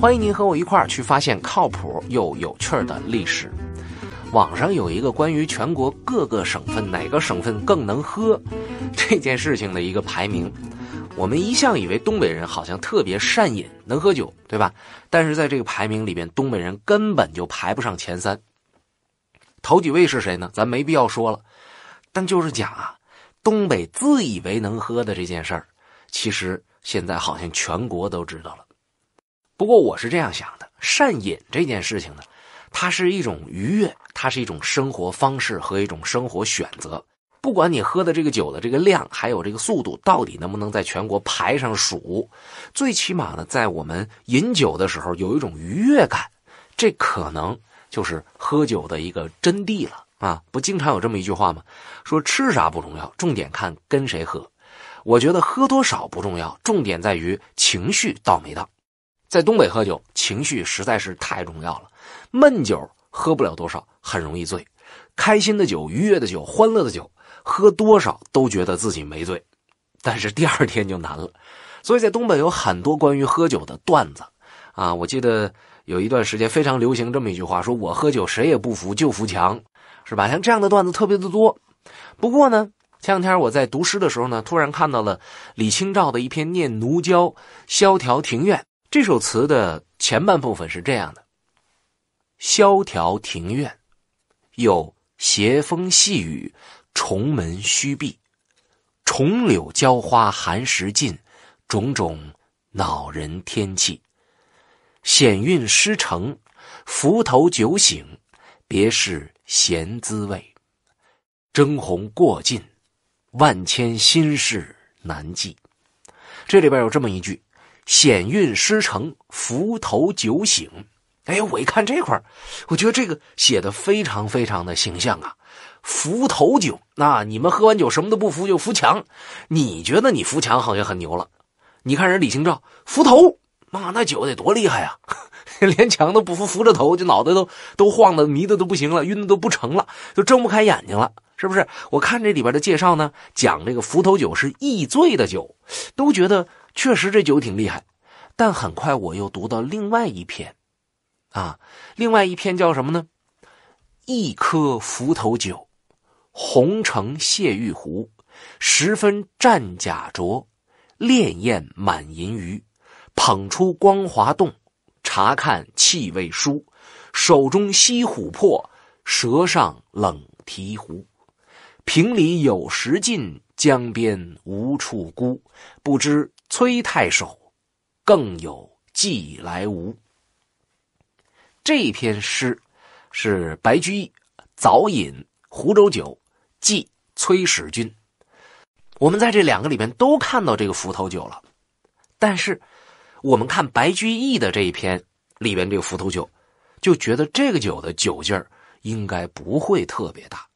欢迎您和我一块儿去发现靠谱又有趣的历史。网上有一个关于全国各个省份哪个省份更能喝这件事情的一个排名。我们一向以为东北人好像特别善饮、能喝酒，对吧？但是在这个排名里边，东北人根本就排不上前三。头几位是谁呢？咱没必要说了，但就是讲啊，东北自以为能喝的这件事儿，其实现在好像全国都知道了。不过我是这样想的，善饮这件事情呢，它是一种愉悦，它是一种生活方式和一种生活选择。不管你喝的这个酒的这个量，还有这个速度，到底能不能在全国排上数，最起码呢，在我们饮酒的时候，有一种愉悦感，这可能就是喝酒的一个真谛了啊！不经常有这么一句话吗？说吃啥不重要，重点看跟谁喝。我觉得喝多少不重要，重点在于情绪到没到。在东北喝酒，情绪实在是太重要了。闷酒喝不了多少，很容易醉；开心的酒、愉悦的酒、欢乐的酒，喝多少都觉得自己没醉，但是第二天就难了。所以在东北有很多关于喝酒的段子啊。我记得有一段时间非常流行这么一句话：说我喝酒谁也不服，就服强，是吧？像这样的段子特别的多。不过呢，前两天我在读诗的时候呢，突然看到了李清照的一篇《念奴娇·萧条庭院》。这首词的前半部分是这样的：萧条庭院，有斜风细雨，重门虚闭；重柳娇花寒食尽，种种恼人天气。险韵诗成，浮头酒醒，别是闲滋味。争鸿过尽，万千心事难寄。这里边有这么一句。险运诗成扶头酒醒，哎，我一看这块我觉得这个写的非常非常的形象啊！扶头酒，那你们喝完酒什么都不扶就扶墙，你觉得你扶墙好像很牛了？你看人李清照扶头，妈那酒得多厉害啊！连墙都不扶，扶着头就脑袋都都晃的迷的都不行了，晕的都不成了，都睁不开眼睛了，是不是？我看这里边的介绍呢，讲这个扶头酒是易醉的酒，都觉得。确实这酒挺厉害，但很快我又读到另外一篇，啊，另外一篇叫什么呢？一颗浮头酒，红城谢玉壶，十分战甲着，潋滟满银鱼，捧出光华洞，查看气味书，手中吸琥珀，舌上冷醍醐。瓶里有时尽，江边无处孤，不知。崔太守，更有寄来无。这篇诗是白居易《早饮湖州酒寄崔使君》。我们在这两个里面都看到这个伏头酒了，但是我们看白居易的这一篇里边这个伏头酒，就觉得这个酒的酒劲儿应该不会特别大。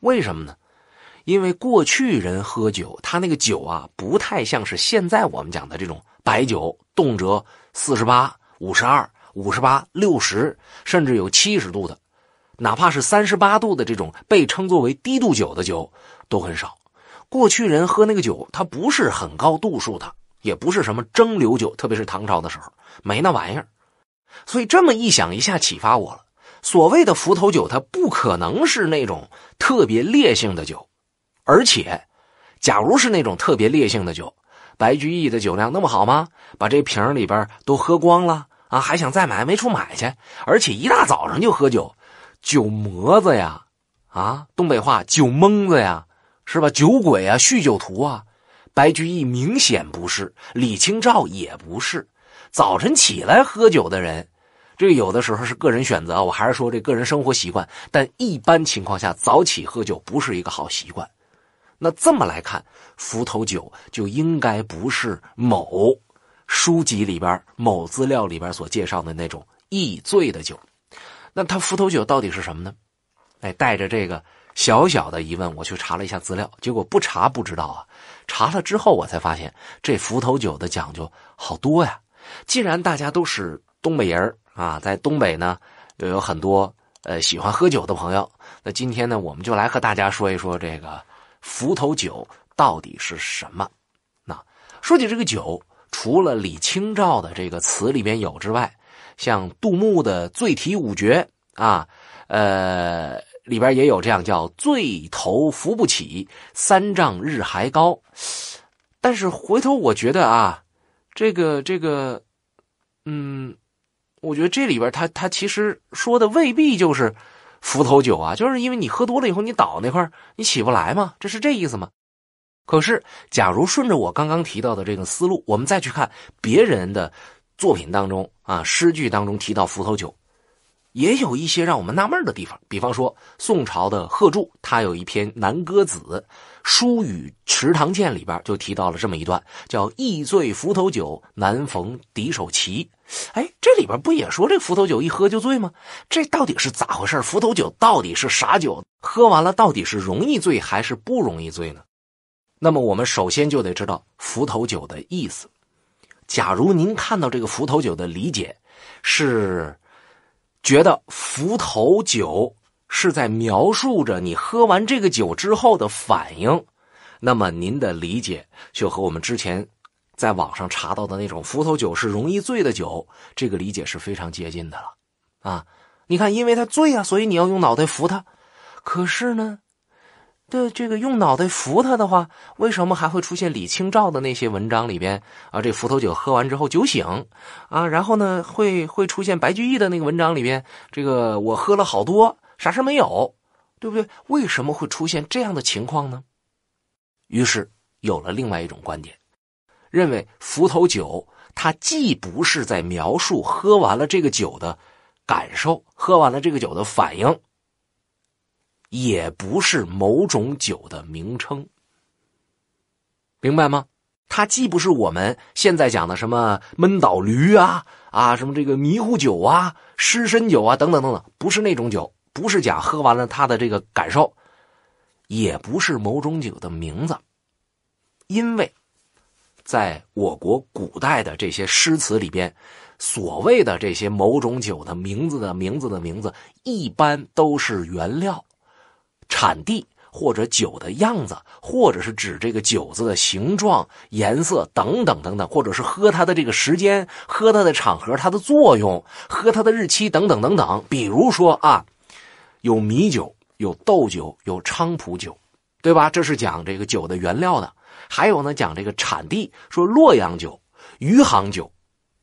为什么呢？因为过去人喝酒，他那个酒啊，不太像是现在我们讲的这种白酒，动辄四十八、五十二、五十八、六十，甚至有七十度的，哪怕是三十八度的这种被称作为低度酒的酒都很少。过去人喝那个酒，它不是很高度数的，也不是什么蒸馏酒，特别是唐朝的时候没那玩意儿。所以这么一想，一下启发我了。所谓的伏头酒，它不可能是那种特别烈性的酒。而且，假如是那种特别烈性的酒，白居易的酒量那么好吗？把这瓶里边都喝光了啊，还想再买，没处买去。而且一大早上就喝酒，酒魔子呀，啊，东北话酒蒙子呀，是吧？酒鬼啊，酗酒徒啊，白居易明显不是，李清照也不是。早晨起来喝酒的人，这有的时候是个人选择，我还是说这个人生活习惯。但一般情况下，早起喝酒不是一个好习惯。那这么来看，伏头酒就应该不是某书籍里边、某资料里边所介绍的那种易醉的酒。那它伏头酒到底是什么呢？哎，带着这个小小的疑问，我去查了一下资料，结果不查不知道啊，查了之后我才发现这伏头酒的讲究好多呀。既然大家都是东北人啊，在东北呢又有很多呃喜欢喝酒的朋友，那今天呢我们就来和大家说一说这个。浮头酒到底是什么？那说起这个酒，除了李清照的这个词里面有之外，像杜牧的《醉题五绝》啊，呃，里边也有这样叫“醉头扶不起，三丈日还高”。但是回头我觉得啊，这个这个，嗯，我觉得这里边他他其实说的未必就是。伏头酒啊，就是因为你喝多了以后你倒那块你起不来嘛，这是这意思吗？可是，假如顺着我刚刚提到的这个思路，我们再去看别人的作品当中啊，诗句当中提到伏头酒，也有一些让我们纳闷的地方。比方说，宋朝的贺铸，他有一篇《南歌子·书与池塘见》里边就提到了这么一段，叫“易醉伏头酒，难逢敌手棋”。哎，这里边不也说这伏头酒一喝就醉吗？这到底是咋回事？伏头酒到底是啥酒？喝完了到底是容易醉还是不容易醉呢？那么我们首先就得知道伏头酒的意思。假如您看到这个伏头酒的理解是觉得伏头酒是在描述着你喝完这个酒之后的反应，那么您的理解就和我们之前。在网上查到的那种伏头酒是容易醉的酒，这个理解是非常接近的了啊！你看，因为他醉啊，所以你要用脑袋扶他。可是呢，的这个用脑袋扶他的话，为什么还会出现李清照的那些文章里边啊？这伏头酒喝完之后酒醒啊，然后呢会会出现白居易的那个文章里边，这个我喝了好多啥事没有，对不对？为什么会出现这样的情况呢？于是有了另外一种观点。认为伏头酒，它既不是在描述喝完了这个酒的感受，喝完了这个酒的反应，也不是某种酒的名称，明白吗？它既不是我们现在讲的什么闷倒驴啊，啊，什么这个迷糊酒啊、湿身酒啊等等等等，不是那种酒，不是讲喝完了它的这个感受，也不是某种酒的名字，因为。在我国古代的这些诗词里边，所谓的这些某种酒的名字的名字的名字，一般都是原料、产地或者酒的样子，或者是指这个酒子的形状、颜色等等等等，或者是喝它的这个时间、喝它的场合、它的作用、喝它的日期等等等等。比如说啊，有米酒、有豆酒、有菖蒲酒，对吧？这是讲这个酒的原料的。还有呢，讲这个产地，说洛阳酒、余杭酒，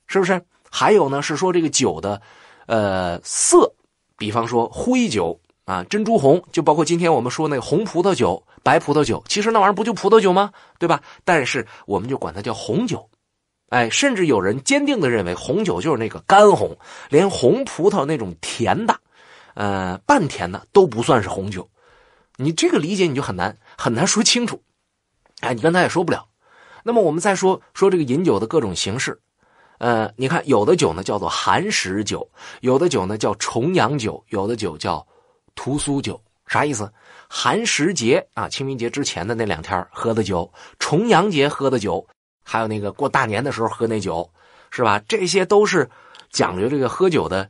是不是？还有呢，是说这个酒的，呃，色，比方说灰酒啊、珍珠红，就包括今天我们说那红葡萄酒、白葡萄酒，其实那玩意儿不就葡萄酒吗？对吧？但是我们就管它叫红酒，哎，甚至有人坚定的认为红酒就是那个干红，连红葡萄那种甜的，呃，半甜的都不算是红酒，你这个理解你就很难很难说清楚。哎，你跟他也说不了。那么我们再说说这个饮酒的各种形式。呃，你看，有的酒呢叫做寒食酒，有的酒呢叫重阳酒，有的酒叫屠苏酒，啥意思？寒食节啊，清明节之前的那两天喝的酒，重阳节喝的酒，还有那个过大年的时候喝那酒，是吧？这些都是讲究这个喝酒的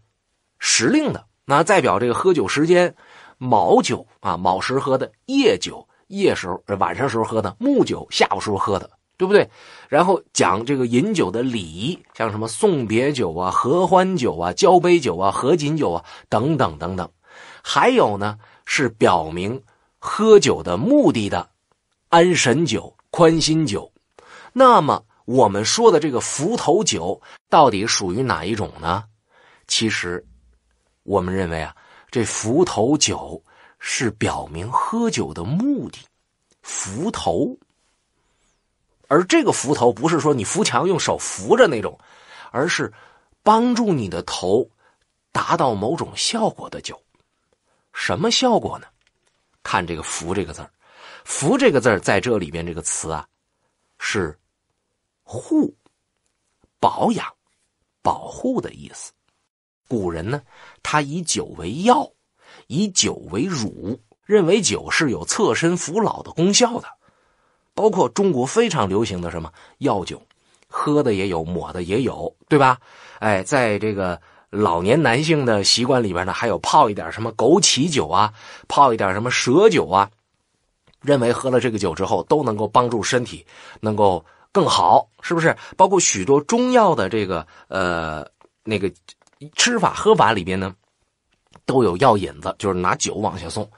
时令的。那代表这个喝酒时间，卯酒啊，卯时喝的，夜酒。夜时候，晚上时候喝的木酒；下午时候喝的，对不对？然后讲这个饮酒的礼仪，像什么送别酒啊、合欢酒啊、交杯酒啊、合卺酒啊等等等等。还有呢，是表明喝酒的目的的，安神酒、宽心酒。那么我们说的这个伏头酒到底属于哪一种呢？其实，我们认为啊，这伏头酒。是表明喝酒的目的，扶头。而这个扶头不是说你扶墙用手扶着那种，而是帮助你的头达到某种效果的酒。什么效果呢？看这个“扶”这个字儿，“扶”这个字儿在这里边这个词啊，是护、保养、保护的意思。古人呢，他以酒为药。以酒为乳，认为酒是有侧身扶老的功效的，包括中国非常流行的什么药酒，喝的也有，抹的也有，对吧？哎，在这个老年男性的习惯里边呢，还有泡一点什么枸杞酒啊，泡一点什么蛇酒啊，认为喝了这个酒之后都能够帮助身体能够更好，是不是？包括许多中药的这个呃那个吃法喝法里边呢。都有药引子，就是拿酒往下送，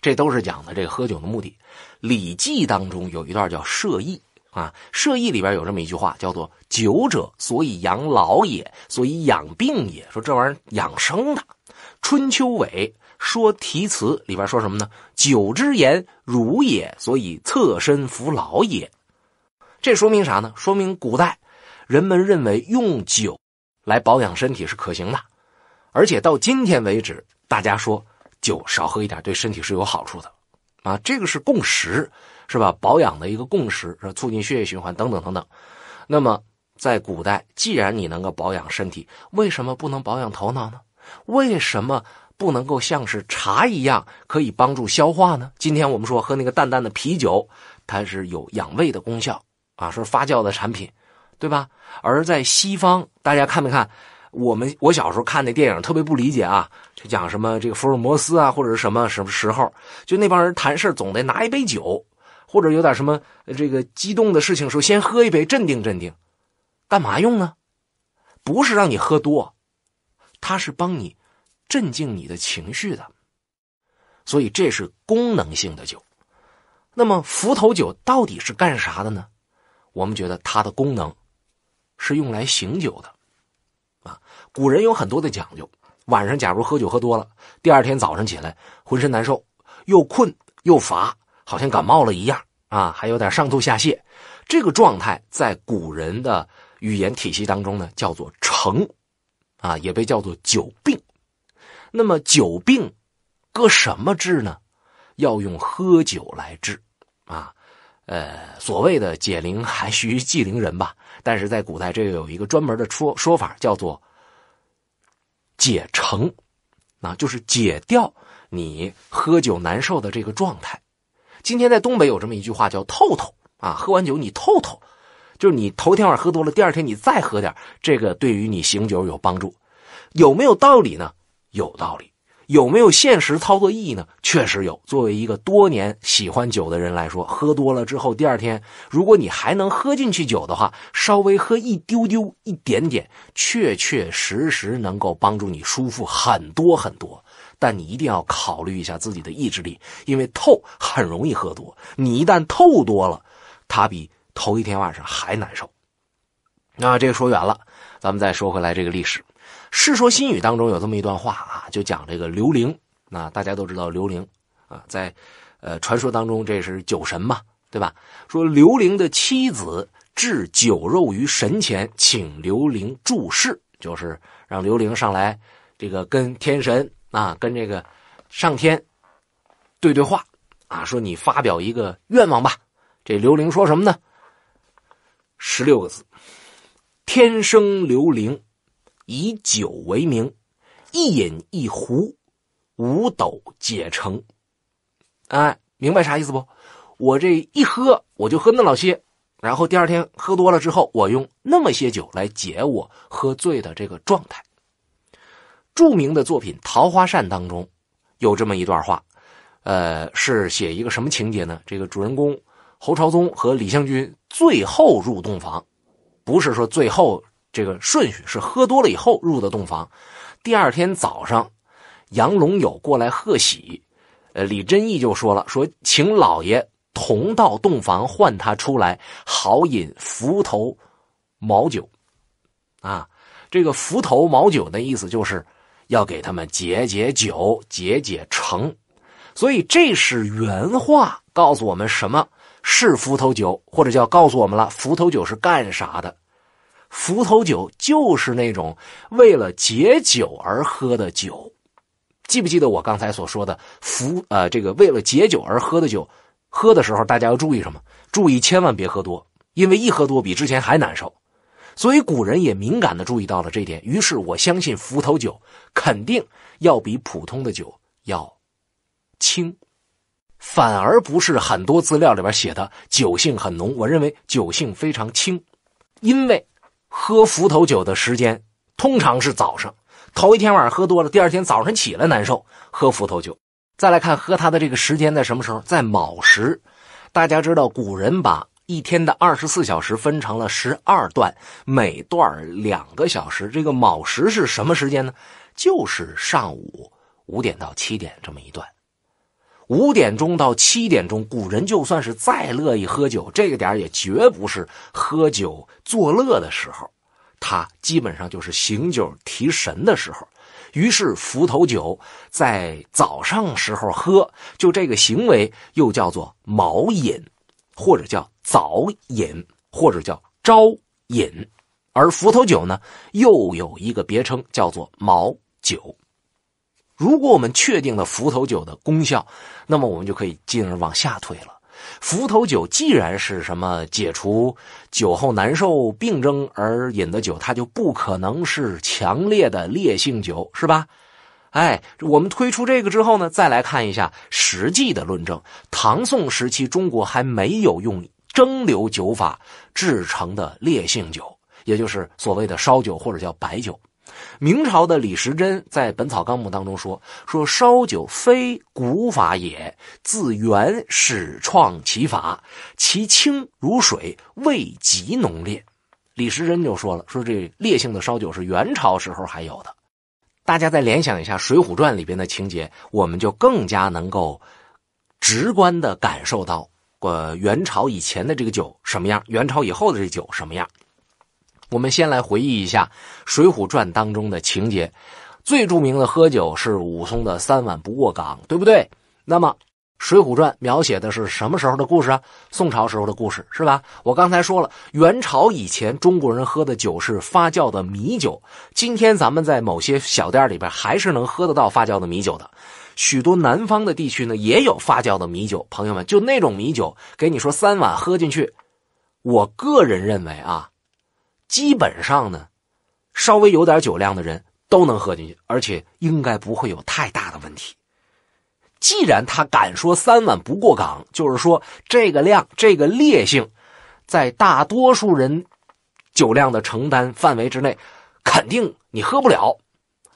这都是讲的这个喝酒的目的。《礼记》当中有一段叫《射义》啊，《射义》里边有这么一句话，叫做“酒者所以养老也，所以养病也”，说这玩意儿养生的。《春秋尾》说题词里边说什么呢？“酒之言汝也，所以侧身服老也。”这说明啥呢？说明古代人们认为用酒来保养身体是可行的。而且到今天为止，大家说酒少喝一点对身体是有好处的，啊，这个是共识，是吧？保养的一个共识，促进血液循环等等等等。那么在古代，既然你能够保养身体，为什么不能保养头脑呢？为什么不能够像是茶一样可以帮助消化呢？今天我们说喝那个淡淡的啤酒，它是有养胃的功效啊，是发酵的产品，对吧？而在西方，大家看没看？我们我小时候看那电影特别不理解啊，就讲什么这个福尔摩斯啊，或者什么什么时候，就那帮人谈事总得拿一杯酒，或者有点什么这个激动的事情时候先喝一杯镇定镇定，干嘛用呢？不是让你喝多，它是帮你镇静你的情绪的，所以这是功能性的酒。那么伏头酒到底是干啥的呢？我们觉得它的功能是用来醒酒的。古人有很多的讲究。晚上假如喝酒喝多了，第二天早上起来浑身难受，又困又乏，好像感冒了一样啊，还有点上吐下泻。这个状态在古人的语言体系当中呢，叫做“成”，啊，也被叫做“酒病”。那么酒病，搁什么治呢？要用喝酒来治，啊，呃，所谓的“解铃还需系铃人”吧。但是在古代，这个有一个专门的说说法，叫做。解成，那就是解掉你喝酒难受的这个状态。今天在东北有这么一句话叫“透透”啊，喝完酒你透透，就是你头天晚上喝多了，第二天你再喝点，这个对于你醒酒有帮助，有没有道理呢？有道理。有没有现实操作意义呢？确实有。作为一个多年喜欢酒的人来说，喝多了之后，第二天如果你还能喝进去酒的话，稍微喝一丢丢、一点点，确确实实能够帮助你舒服很多很多。但你一定要考虑一下自己的意志力，因为透很容易喝多。你一旦透多了，它比头一天晚上还难受。那这个说远了，咱们再说回来这个历史。《世说新语》当中有这么一段话啊，就讲这个刘伶。那大家都知道刘伶啊，在呃传说当中这是酒神嘛，对吧？说刘伶的妻子置酒肉于神前，请刘伶注视，就是让刘伶上来这个跟天神啊，跟这个上天对对话啊，说你发表一个愿望吧。这刘伶说什么呢？十六个字：天生刘伶。以酒为名，一饮一壶，五斗解成。哎，明白啥意思不？我这一喝，我就喝那老些，然后第二天喝多了之后，我用那么些酒来解我喝醉的这个状态。著名的作品《桃花扇》当中，有这么一段话，呃，是写一个什么情节呢？这个主人公侯朝宗和李香君最后入洞房，不是说最后。这个顺序是喝多了以后入的洞房，第二天早上，杨龙友过来贺喜，呃，李贞义就说了，说请老爷同到洞房唤他出来，好饮浮头毛酒，啊，这个浮头毛酒的意思就是，要给他们解解酒、解解成，所以这是原话告诉我们什么是浮头酒，或者叫告诉我们了浮头酒是干啥的。伏头酒就是那种为了解酒而喝的酒，记不记得我刚才所说的伏？呃，这个为了解酒而喝的酒，喝的时候大家要注意什么？注意千万别喝多，因为一喝多比之前还难受。所以古人也敏感的注意到了这一点，于是我相信伏头酒肯定要比普通的酒要轻，反而不是很多资料里边写的酒性很浓。我认为酒性非常轻，因为。喝伏头酒的时间通常是早上，头一天晚上喝多了，第二天早上起来难受，喝伏头酒。再来看喝它的这个时间在什么时候，在卯时。大家知道，古人把一天的二十四小时分成了十二段，每段两个小时。这个卯时是什么时间呢？就是上午五点到七点这么一段。五点钟到七点钟，古人就算是再乐意喝酒，这个点也绝不是喝酒作乐的时候，他基本上就是醒酒提神的时候。于是伏头酒在早上时候喝，就这个行为又叫做卯饮，或者叫早饮，或者叫朝饮。而伏头酒呢，又有一个别称，叫做卯酒。如果我们确定了伏头酒的功效，那么我们就可以进而往下推了。伏头酒既然是什么解除酒后难受病症而饮的酒，它就不可能是强烈的烈性酒，是吧？哎，我们推出这个之后呢，再来看一下实际的论证。唐宋时期，中国还没有用蒸馏酒法制成的烈性酒，也就是所谓的烧酒或者叫白酒。明朝的李时珍在《本草纲目》当中说：“说烧酒非古法也，自元始创其法，其清如水，味极浓烈。”李时珍就说了：“说这烈性的烧酒是元朝时候还有的。”大家再联想一下《水浒传》里边的情节，我们就更加能够直观的感受到，呃，元朝以前的这个酒什么样，元朝以后的这酒什么样。我们先来回忆一下《水浒传》当中的情节，最著名的喝酒是武松的三碗不过岗，对不对？那么《水浒传》描写的是什么时候的故事啊？宋朝时候的故事是吧？我刚才说了，元朝以前中国人喝的酒是发酵的米酒，今天咱们在某些小店里边还是能喝得到发酵的米酒的。许多南方的地区呢也有发酵的米酒，朋友们，就那种米酒，给你说三碗喝进去，我个人认为啊。基本上呢，稍微有点酒量的人都能喝进去，而且应该不会有太大的问题。既然他敢说三碗不过岗，就是说这个量、这个烈性，在大多数人酒量的承担范围之内，肯定你喝不了，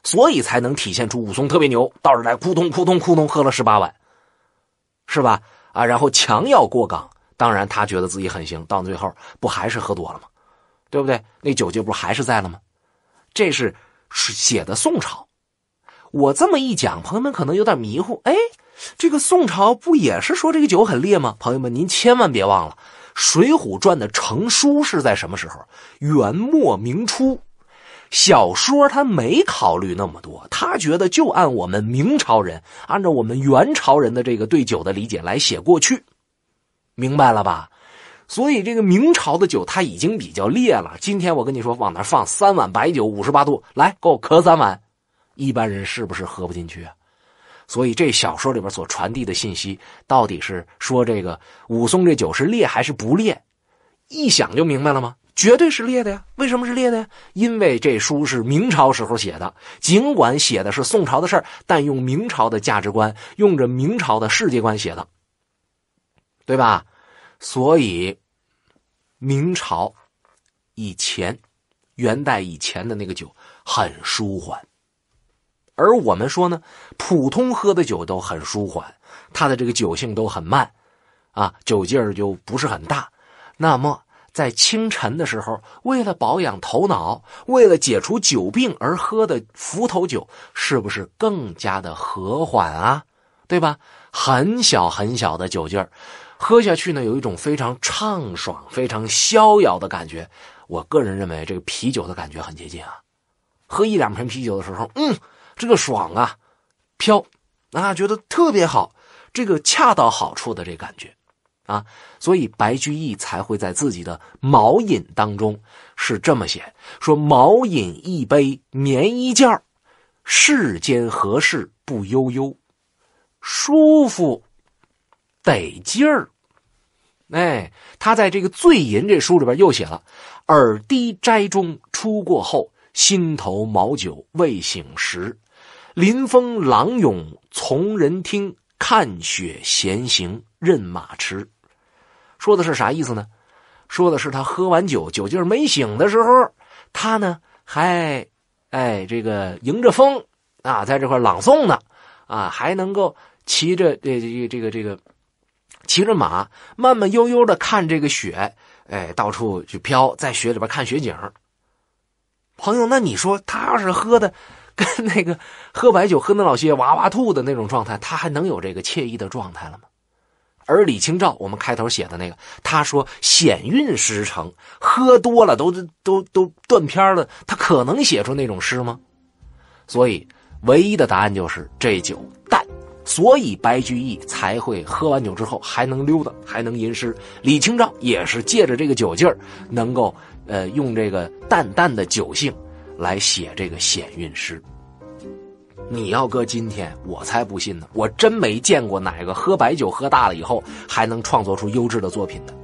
所以才能体现出武松特别牛，到这来扑通扑通扑通喝了十八碗，是吧？啊，然后强要过岗，当然他觉得自己很行，到最后不还是喝多了吗？对不对？那酒劲不还是在了吗？这是是写的宋朝。我这么一讲，朋友们可能有点迷糊。哎，这个宋朝不也是说这个酒很烈吗？朋友们，您千万别忘了，《水浒传》的成书是在什么时候？元末明初。小说他没考虑那么多，他觉得就按我们明朝人，按照我们元朝人的这个对酒的理解来写过去，明白了吧？所以这个明朝的酒，它已经比较烈了。今天我跟你说，往那放三碗白酒，五十八度，来，给我磕三碗，一般人是不是喝不进去啊？所以这小说里边所传递的信息，到底是说这个武松这酒是烈还是不烈？一想就明白了吗？绝对是烈的呀！为什么是烈的呀？因为这书是明朝时候写的，尽管写的是宋朝的事儿，但用明朝的价值观，用着明朝的世界观写的，对吧？所以。明朝以前，元代以前的那个酒很舒缓，而我们说呢，普通喝的酒都很舒缓，它的这个酒性都很慢，啊，酒劲儿就不是很大。那么在清晨的时候，为了保养头脑，为了解除酒病而喝的伏头酒，是不是更加的和缓啊？对吧？很小很小的酒劲儿。喝下去呢，有一种非常畅爽、非常逍遥的感觉。我个人认为，这个啤酒的感觉很接近啊。喝一两瓶啤酒的时候，嗯，这个爽啊，飘，啊，觉得特别好，这个恰到好处的这感觉，啊，所以白居易才会在自己的毛饮当中是这么写：说毛饮一杯棉衣件世间何事不悠悠，舒服。得劲儿，哎，他在这个《醉吟》这书里边又写了：“耳低斋中出过后，心头毛酒未醒时，临风朗咏从人听，看雪闲行任马驰。”说的是啥意思呢？说的是他喝完酒，酒劲儿没醒的时候，他呢还哎这个迎着风啊，在这块朗诵呢，啊，还能够骑着这这这个这个。骑着马慢慢悠悠的看这个雪，哎，到处去飘，在雪里边看雪景。朋友，那你说他要是喝的跟那个喝白酒喝那老些哇哇吐的那种状态，他还能有这个惬意的状态了吗？而李清照，我们开头写的那个，他说险韵诗成，喝多了都都都断片了，他可能写出那种诗吗？所以唯一的答案就是这酒淡。所以白居易才会喝完酒之后还能溜达，还能吟诗。李清照也是借着这个酒劲儿，能够呃用这个淡淡的酒性，来写这个险韵诗。你要搁今天，我才不信呢。我真没见过哪个喝白酒喝大了以后还能创作出优质的作品的。